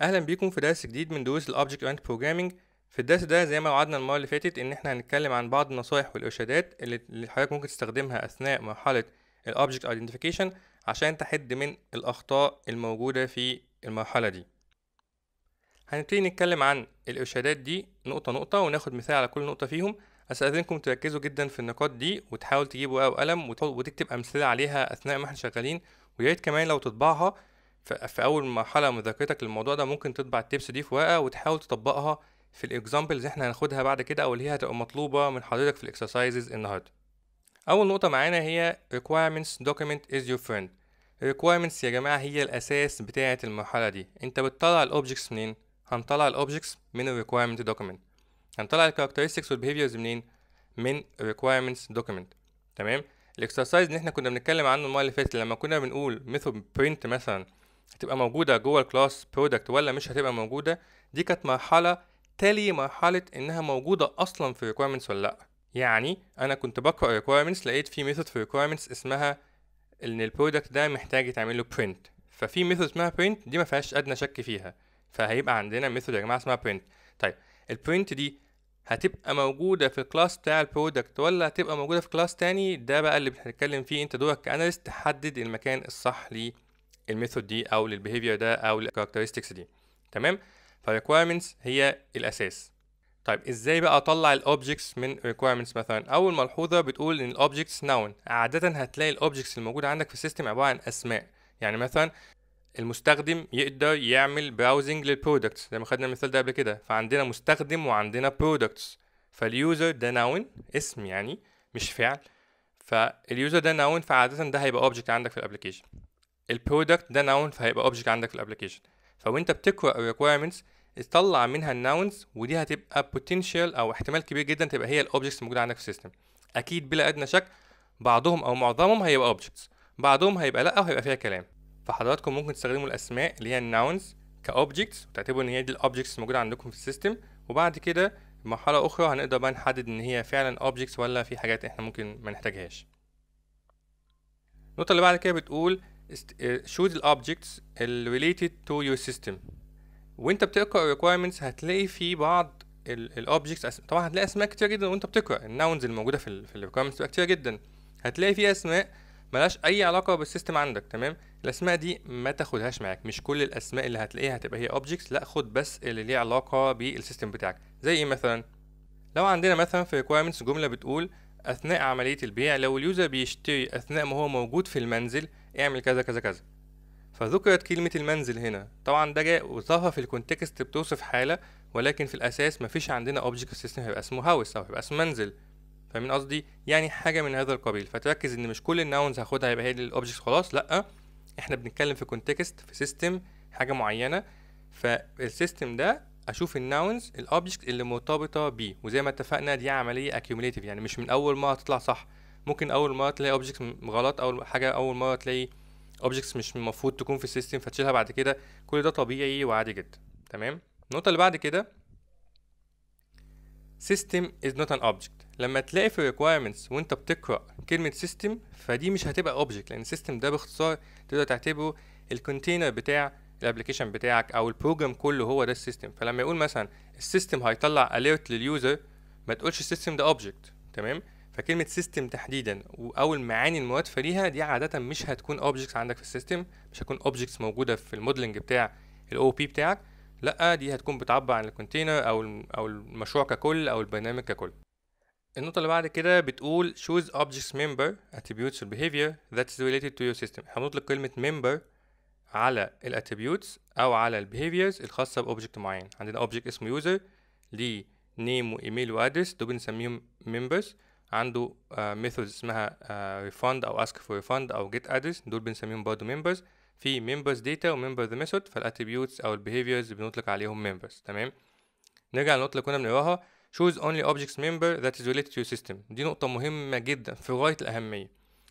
اهلا بيكم في درس جديد من دروس الاوبجكت اورينتد بروجرامنج في الدرس ده زي ما وعدنا المره اللي فاتت ان احنا هنتكلم عن بعض النصائح والارشادات اللي حضرتك ممكن تستخدمها اثناء مرحله الاوبجكت ايدنتيفيكيشن عشان تحد من الاخطاء الموجوده في المرحله دي هنبتدي نتكلم عن الارشادات دي نقطه نقطه وناخد مثال على كل نقطه فيهم استاذنكم تركزوا جدا في النقاط دي وتحاول تجيب ورقه وقلم وتكتب امثله عليها اثناء ما احنا شغالين ويا ريت كمان لو تطبعها في اول مرحله من للموضوع ده ممكن تطبع التيبس دي في ورقه وتحاول تطبقها في الاكزامبلز احنا هناخدها بعد كده او اللي هي هتبقى مطلوبه من حضرتك في الاكسرسايزز النهارده اول نقطه معانا هي requirements document is your friend requirements يا جماعه هي الاساس بتاعه المرحله دي انت بتطلع الاوبجكتس منين هنطلع الاوبجكتس من الريكويرمنت دوكيمنت هنطلع الكاركترستكس والبيهيفيرز منين من requirements document تمام الاكسرسايز اللي احنا كنا بنتكلم عنه المره اللي فاتت لما كنا بنقول ميثود برنت مثلا هتبقى موجوده جوه الكلاس برودكت ولا مش هتبقى موجوده دي كانت مرحله تالي مرحله انها موجوده اصلا في requirements ولا لا يعني انا كنت بقرا requirements لقيت في ميثود في requirements اسمها ان البرودكت ده محتاج يتعمل له print ففي ميثود اسمها print دي ما فيهاش ادنى شك فيها فهيبقى عندنا ميثود يا جماعه اسمها print طيب البرنت دي هتبقى موجوده في الكلاس بتاع البرودكت ولا هتبقى موجوده في كلاس تاني ده بقى اللي بنتكلم فيه انت دورك كاناليست تحدد المكان الصح ليه للميثود دي او للبيهيفير ده او للكاركترستكس دي تمام فالريكويرمنتس هي الاساس طيب ازاي بقى اطلع الاوبجكتس من requirements مثلا اول ملحوظه بتقول ان الاوبجكتس ناون عاده هتلاقي الاوبجكتس الموجود عندك في السيستم عباره عن اسماء يعني مثلا المستخدم يقدر يعمل براوزنج للبرودكتس زي ما خدنا المثال ده قبل كده فعندنا مستخدم وعندنا برودكتس فاليوزر ده ناون اسم يعني مش فعل فاليوزر ده ناون فعاده ده هيبقى اوبجكت عندك في الابلكيشن البرودكت ده ناون فهيبقى اوبجكت عندك في الابلكيشن فوانت بتقرا الريكويرمنتس تطلع منها الناونز ودي هتبقى بوتنشال او احتمال كبير جدا تبقى هي الاوبجكتس الموجوده عندك في السيستم اكيد بلا ادنى شك بعضهم او معظمهم هيبقى اوبجكتس بعضهم هيبقى لا وهيبقى فيها كلام فحضراتكم ممكن تستخدموا الاسماء اللي هي الناونز كاوبجكتس وتعتبروا ان هي دي الاوبجكتس الموجوده عندكم في السيستم وبعد كده مرحله اخرى هنقدر بقى نحدد ان هي فعلا objects ولا في حاجات احنا ممكن ما نحتاجهاش النقطه اللي بعد كده بتقول آه، show the objects related to your system وانت بتقرا requirements هتلاقي في بعض الاوبجكتس طبعا هتلاقي اسماء كتير جدا وانت بتقرا الناونز الموجوده في ال في الريكويرمنتس بتبقى كتير جدا هتلاقي في اسماء ملهاش اي علاقه بالسيستم عندك تمام الاسماء دي ما تاخدهاش معاك مش كل الاسماء اللي هتلاقيها هتبقى هي اوبجكتس لا خد بس اللي ليه علاقه بالسيستم بتاعك زي ايه مثلا لو عندنا مثلا في requirements جمله بتقول اثناء عمليه البيع لو اليوزر بيشتري اثناء ما هو موجود في المنزل اعمل كذا كذا كذا فذكرت كلمة المنزل هنا طبعا ده جاء وظهر في الكونتكست بتوصف حالة ولكن في الأساس مفيش عندنا اوبجكت سيستم هيبقى اسمه هاوس أو هيبقى اسمه منزل فمن قصدي يعني حاجة من هذا القبيل فتركز إن مش كل الناونز هاخدها هيبقى هي الأوبجيكت خلاص لأ احنا بنتكلم في كونتكست في سيستم حاجة معينة فالسيستم ده اشوف الناونز الأوبجيكت اللي مرتبطه بيه وزي ما اتفقنا دي عمليه accumulative يعني مش من اول ما هتطلع صح ممكن اول مره تلاقي اوبجكتس غلط اول حاجه اول مره تلاقي اوبجكتس مش المفروض تكون في السيستم فتشيلها بعد كده كل ده طبيعي وعادي جدا تمام النقطه اللي بعد كده سيستم از نوت ان اوبجكت لما تلاقي في requirements وانت بتقرا كلمه سيستم فدي مش هتبقى اوبجكت لان سيستم ده باختصار تقدر تعتبره الكونتينر بتاع الابلكيشن بتاعك او البروجرام كله هو ده السيستم فلما يقول مثلا السيستم هيطلع اليرت لليوزر ما تقولش السيستم ده اوبجكت تمام فكلمه سيستم تحديدا او المعاني الموادفه ليها دي عاده مش هتكون أوبجيكتس عندك في السيستم مش هتكون أوبجيكتس موجوده في الموديلنج بتاع الـ OP بتاعك لا دي هتكون بتعبر عن الكونتينر او او المشروع ككل او البرنامج ككل النقطة اللي بعد كده بتقول choose objects member attributes or behavior that is related to your system احنا بنطلق كلمة member على الـ attributes او على الـ behaviors الخاصة بأوبجكت معين عندنا object اسمه user ليه name وايميل وادرس دول بنسميهم members عنده ميثودز آه، اسمها ريفند آه، او اسك فور ريفند او جيت ادرس دول بنسميهم برضه ميمبرز في ميمبرز داتا وميمبر ذا ميثود فالاتريبيوتس او البيهيفيرز بنطلق عليهم ميمبرز تمام نرجع للنقطه اللي كنا بنقراها choose only objects member that is related to your system دي نقطه مهمه جدا في غايه الاهميه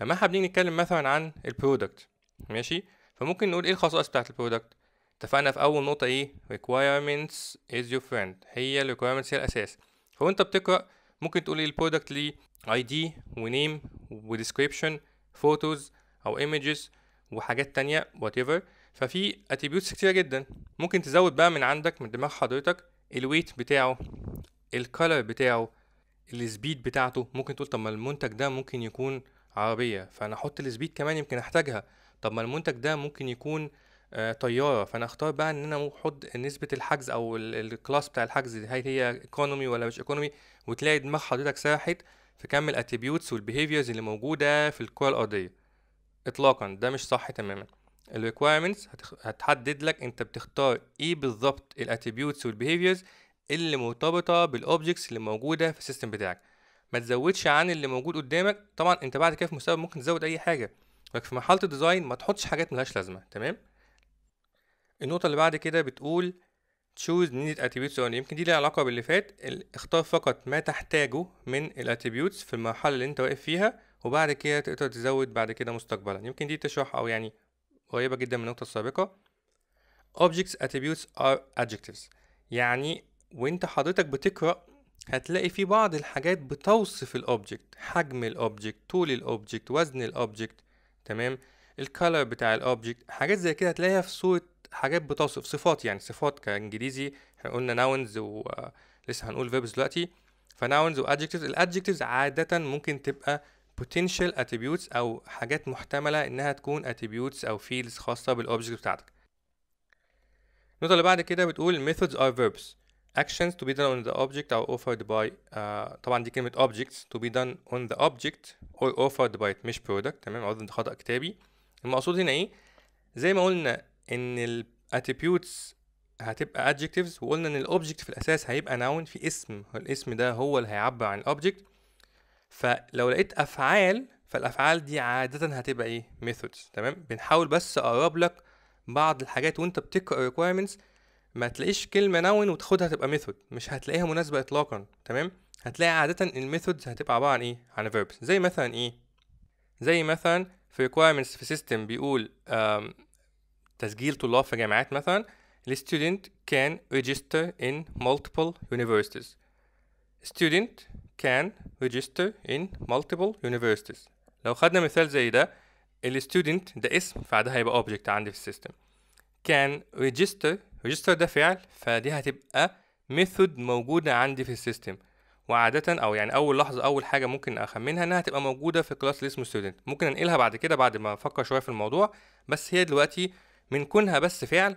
لما احنا بنيجي نتكلم مثلا عن البرودكت ماشي فممكن نقول ايه الخصائص بتاعت البرودكت اتفقنا في اول نقطه ايه requirements is your friend هي ال requirements هي الاساس فانت بتقرا ممكن تقولي البرودكت ليه اي دي ونيم وديسكريبشن فوتوز او ايمجز وحاجات تانية وات ايفر ففي اتريبيوتس كتيره جدا ممكن تزود بقى من عندك من دماغ حضرتك الويت بتاعه الكالر بتاعه السبيد بتاعته ممكن تقول طب ما المنتج ده ممكن يكون عربيه فانا احط السبيد كمان يمكن احتاجها طب ما المنتج ده ممكن يكون آه، طياره فانا اختار بقى ان انا احط نسبه الحجز او الكلاس بتاع الحجز هل هي ايكونومي ولا مش ايكونومي وتلاقي دماغ حضرتك سرحت في كم الاتيبيوتس والبيهيفيرز اللي موجوده في الكره الارضيه اطلاقا ده مش صح تماما الريكويرمنتس هتحدد لك انت بتختار ايه بالظبط الاتيبيوتس والبيهيفيرز اللي مرتبطه بالاوبجكتس اللي موجوده في السيستم بتاعك ما تزودش عن اللي موجود قدامك طبعا انت بعد كده في المستقبل ممكن تزود اي حاجه لكن في مرحله الديزاين ما تحطش حاجات ملهاش لازمه تمام النقطة اللي بعد كده بتقول choose needed attributes only يمكن دي ليها علاقة باللي فات اختار فقط ما تحتاجه من الاتريبيوتس في المرحلة اللي انت واقف فيها وبعد كده تقدر تزود بعد كده مستقبلا يمكن دي تشرح او يعني قريبة جدا من النقطة السابقة objects attributes are adjectives يعني وانت حضرتك بتقرأ هتلاقي في بعض الحاجات بتوصف الاوبجكت حجم الاوبجكت طول الاوبجكت وزن الاوبجكت تمام الكالر بتاع الاوبجكت حاجات زي كده هتلاقيها في صورة حاجات بتوصف صفات يعني صفات كانجليزي احنا قلنا ناونز ولسه هنقول فيربز دلوقتي فناونز وادجكتيفز الادجكتيفز عاده ممكن تبقى potential attributes او حاجات محتمله انها تكون attributes او fields خاصه بالاوبجكت بتاعتك النقطه اللي بعد كده بتقول methods are verbs actions to be done on the object or offered by uh, طبعا دي كلمه objects to be done on the object or offered by it مش product تمام عذر خطا كتابي المقصود هنا ايه زي ما قلنا ان الاتيبيوتس هتبقى adjectives وقلنا ان الاوبجكت في الاساس هيبقى noun في اسم الاسم ده هو اللي هيعبر عن الاوبجكت فلو لقيت افعال فالافعال دي عاده هتبقى ايه methods تمام بنحاول بس اقرب لك بعض الحاجات وانت بتقرا requirements ما تلاقيش كلمه noun وتاخدها تبقى method مش هتلاقيها مناسبه اطلاقا تمام هتلاقي عاده الميثودز هتبقى عباره عن ايه عن verbs زي مثلا ايه زي مثلا في requirements في system بيقول um, تسجيل طلاب في جامعات مثلا student can register in multiple universities student can register in multiple universities لو خدنا مثال زي ده student ده اسم فده هيبقى object عندي في السيستم can register register ده فعل فدي هتبقى method موجودة عندي في السيستم وعادة أو يعني أول لحظة أول حاجة ممكن أخمنها إنها هتبقى موجودة في class اللي اسمه student ممكن أنقلها بعد كده بعد ما أفكر شوية في الموضوع بس هي دلوقتي من كونها بس فعل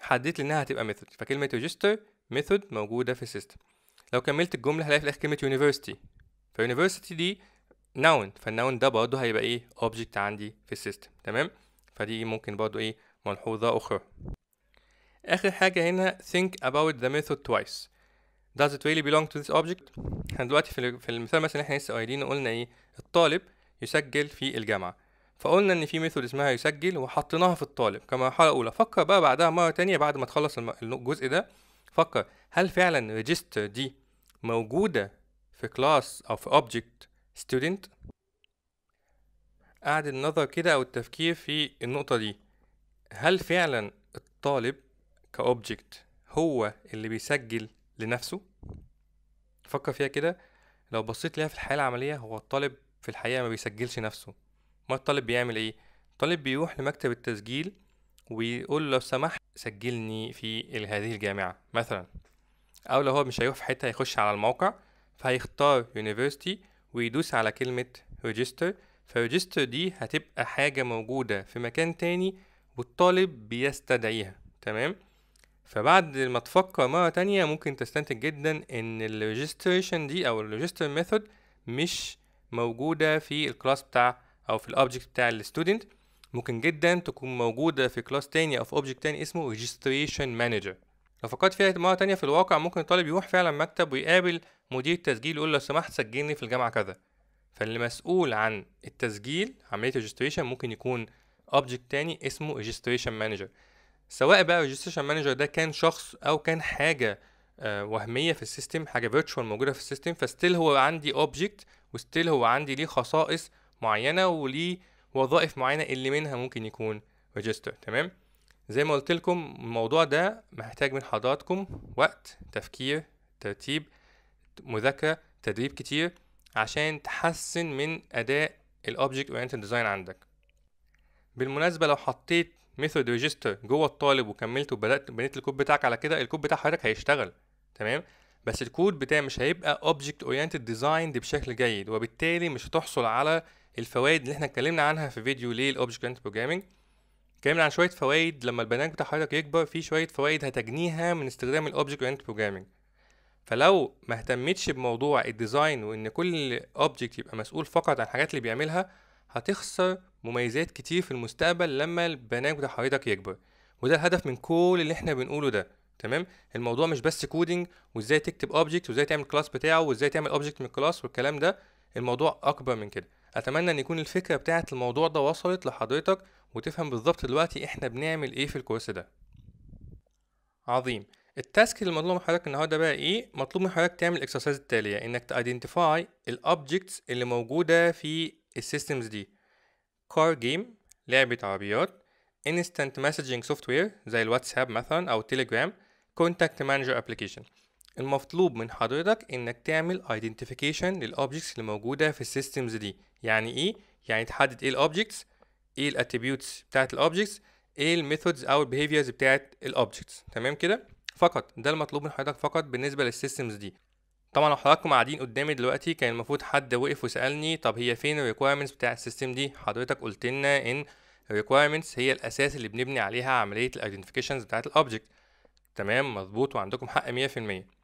حددت لي انها هتبقى ميثود فكلمه ريجستر ميثود موجوده في السيستم لو كملت الجمله هلاقي في الاخر كلمه يونيفرسيتي فيونيفرسيتي دي ناون فالناون ده برضه هيبقى ايه اوبجكت عندي في السيستم تمام فدي ممكن برضه ايه ملحوظه اخرى اخر حاجه هنا think about the method twice does it really belong to this object احنا دلوقتي في المثال مثلا احنا لسه قايلين قلنا ايه الطالب يسجل في الجامعه فقلنا ان في ميثود اسمها يسجل وحطيناها في الطالب كمرحله اولى فكر بقى بعدها مره تانية بعد ما تخلص الجزء ده فكر هل فعلا ريجستر دي موجوده في كلاس او في اوبجكت ستودنت قعد النظر كده او التفكير في النقطه دي هل فعلا الطالب كاوبجكت هو اللي بيسجل لنفسه فكر فيها كده لو بصيت ليها في الحياه العمليه هو الطالب في الحقيقه ما بيسجلش نفسه ما الطالب بيعمل ايه الطالب بيروح لمكتب التسجيل ويقول له لو سمحت سجلني في هذه الجامعة مثلا أو لو هو مش هيروح في حتة هيخش على الموقع فهيختار University ويدوس على كلمة Register فريجستر دي هتبقى حاجة موجودة في مكان تاني والطالب بيستدعيها تمام فبعد ما تفكر مرة تانية ممكن تستنتج جدا ان الريجستريشن دي او الريجستر ميثود مش موجودة في الكلاس بتاع او في الاوبجكت بتاع الستودنت ممكن جدا تكون موجوده في كلاس تاني او في اوبجكت تاني اسمه registration manager لو فكرت فيها مره تانية في الواقع ممكن الطالب يروح فعلا مكتب ويقابل مدير التسجيل يقول له لو سمحت سجلني في الجامعه كذا فاللي مسؤول عن التسجيل عمليه registration ممكن يكون اوبجكت تاني اسمه registration manager سواء بقى registration manager ده كان شخص او كان حاجه آه، وهميه في السيستم حاجه فيرتشوال موجوده في السيستم فستيل هو عندي اوبجكت وستيل هو عندي ليه خصائص معينه وليه وظائف معينه اللي منها ممكن يكون ريجستر تمام زي ما قلت لكم الموضوع ده محتاج من حضراتكم وقت تفكير ترتيب مذاكره تدريب كتير عشان تحسن من اداء الاوبجكت اورينتد ديزاين عندك بالمناسبه لو حطيت ميثود ريجستر جوه الطالب وكملت وبدات بنيت الكود بتاعك على كده الكود بتاع حضرتك هيشتغل تمام بس الكود بتاعي مش هيبقى اوبجكت اورينتد ديزايند بشكل جيد وبالتالي مش هتحصل على الفوائد اللي احنا اتكلمنا عنها في فيديو ليه الاوبجكت اورينتد بروجرامنج اتكلمنا عن شويه فوائد لما البرنامج بتاع حضرتك يكبر في شويه فوائد هتجنيها من استخدام الاوبجكت اورينتد بروجرامنج فلو ما اهتمتش بموضوع الديزاين وان كل اوبجكت يبقى مسؤول فقط عن الحاجات اللي بيعملها هتخسر مميزات كتير في المستقبل لما البرنامج بتاع حضرتك يكبر وده الهدف من كل اللي احنا بنقوله ده تمام الموضوع مش بس كودينج وازاي تكتب اوبجكت وازاي تعمل كلاس بتاعه وازاي تعمل اوبجكت من الكلاس والكلام ده الموضوع اكبر من كده اتمنى ان يكون الفكره بتاعه الموضوع ده وصلت لحضرتك وتفهم بالظبط دلوقتي احنا بنعمل ايه في الكورس ده عظيم التاسك اللي مطلوب من حضرتك النهارده بقى ايه مطلوب من حضرتك تعمل الاكسرسايز التاليه يعني انك تايدنتيفاي الاوبجكتس اللي موجوده في السيستمز دي كار جيم لعبه عربيات instant messaging software زي الواتساب مثلا او تيليجرام كونتاكت مانجر ابلكيشن المطلوب من حضرتك انك تعمل ايدنتيفيكيشن للاوبجكتس اللي موجوده في السيستمز دي يعني ايه يعني تحدد ايه الاوبجكتس ايه الاتريبيوتس بتاعه الاوبجكتس ايه الميثودز او البيهيفيرز بتاعه الاوبجكتس تمام كده فقط ده المطلوب من حضرتك فقط بالنسبه للسيستمز دي طبعا لو حضراتكم قاعدين قدامي دلوقتي كان المفروض حد وقف وسالني طب هي فين الريكويرمنتس بتاع السيستم دي حضرتك قلت لنا ان الريكويرمنتس هي الاساس اللي بنبني عليها عمليه الايدنتيفيكيشنز بتاعه الاوبجكت تمام مظبوط وعندكم حق 100%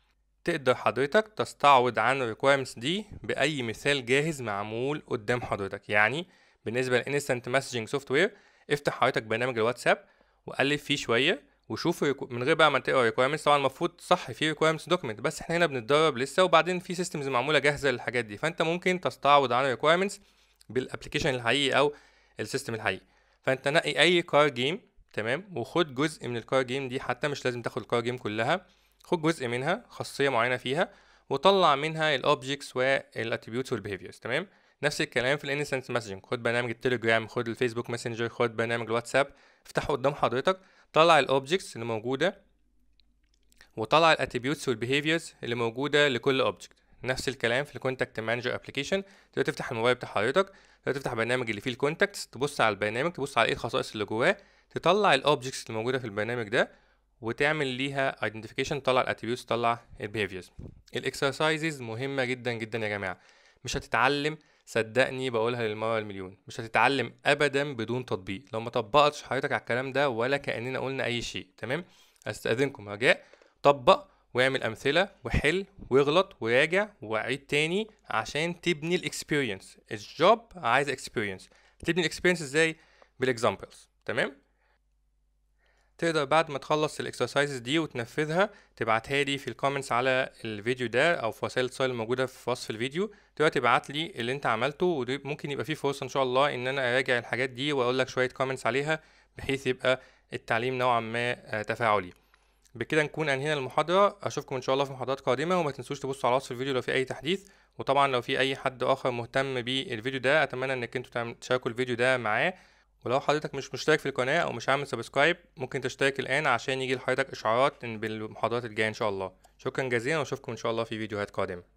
تقدر حضرتك تستعوض عن الريكويرمنتس دي باي مثال جاهز معمول قدام حضرتك يعني بالنسبه للانستنت مسجنج سوفت وير افتح حضرتك برنامج الواتساب وقلب فيه شويه وشوف من غير بقى ما تقرا ريكويرمنتس طبعا المفروض صح في ريكويرمنتس دوكيمنت بس احنا هنا بنتدرب لسه وبعدين في سيستمز معموله جاهزه للحاجات دي فانت ممكن تستعوض عن ريكويرمنتس بالابلكيشن الحقيقي او السيستم الحقيقي فانت نقي اي كار جيم تمام وخد جزء من الكار جيم دي حتى مش لازم تاخد الكار جيم كلها خد جزء منها خاصيه معينه فيها وطلع منها الاوبجكتس والاتريبيوتس والبيهيفيرز تمام نفس الكلام في الانستنس مسجنج خد برنامج التليجرام خد الفيسبوك ماسنجر خد برنامج الواتساب افتحه قدام حضرتك طلع الاوبجكتس اللي موجوده وطلع الاتريبيوتس والبيهيفيرز اللي موجوده لكل اوبجكت نفس الكلام في الكونتاكت مانجر ابلكيشن تقدر تفتح الموبايل بتاع حضرتك تقدر تفتح برنامج اللي فيه الكونتاكتس تبص على البرنامج تبص على ايه الخصائص اللي جواه تطلع الاوبجكتس اللي موجوده في البرنامج ده وتعمل ليها ايدنتيفيكيشن تطلع الاتريبيوتس تطلع البيهيفيرز الاكسرسايزز مهمه جدا جدا يا جماعه مش هتتعلم صدقني بقولها للمره المليون مش هتتعلم ابدا بدون تطبيق لو ما طبقتش حضرتك على الكلام ده ولا كاننا قلنا اي شيء تمام استاذنكم رجاء طبق واعمل امثله وحل واغلط وراجع وعيد تاني عشان تبني الاكسبيرينس الجوب عايز اكسبيرينس تبني الاكسبيرينس ازاي بالاكزامبلز تمام تقدر بعد ما تخلص الاكسرسايزز دي وتنفذها تبعتها لي في الكومنتس على الفيديو ده او في وسائل الاتصال الموجوده في وصف الفيديو تقدر تبعت لي اللي انت عملته وممكن يبقى فيه فرصه ان شاء الله ان انا اراجع الحاجات دي واقول لك شويه كومنتس عليها بحيث يبقى التعليم نوعا ما آه، تفاعلي بكده نكون انهينا المحاضره اشوفكم ان شاء الله في محاضرات قادمه وما تنسوش تبصوا على وصف الفيديو لو في اي تحديث وطبعا لو في اي حد اخر مهتم بالفيديو ده اتمنى انك انتوا تشاركوا الفيديو ده معاه ولو حضرتك مش مشترك في القناة أو مش عامل سبسكرايب ممكن تشترك الآن عشان يجي لحضرتك إشعارات بالمحاضرات الجاية إن شاء الله شكرا جزيلا وأشوفكم إن شاء الله في فيديوهات قادمة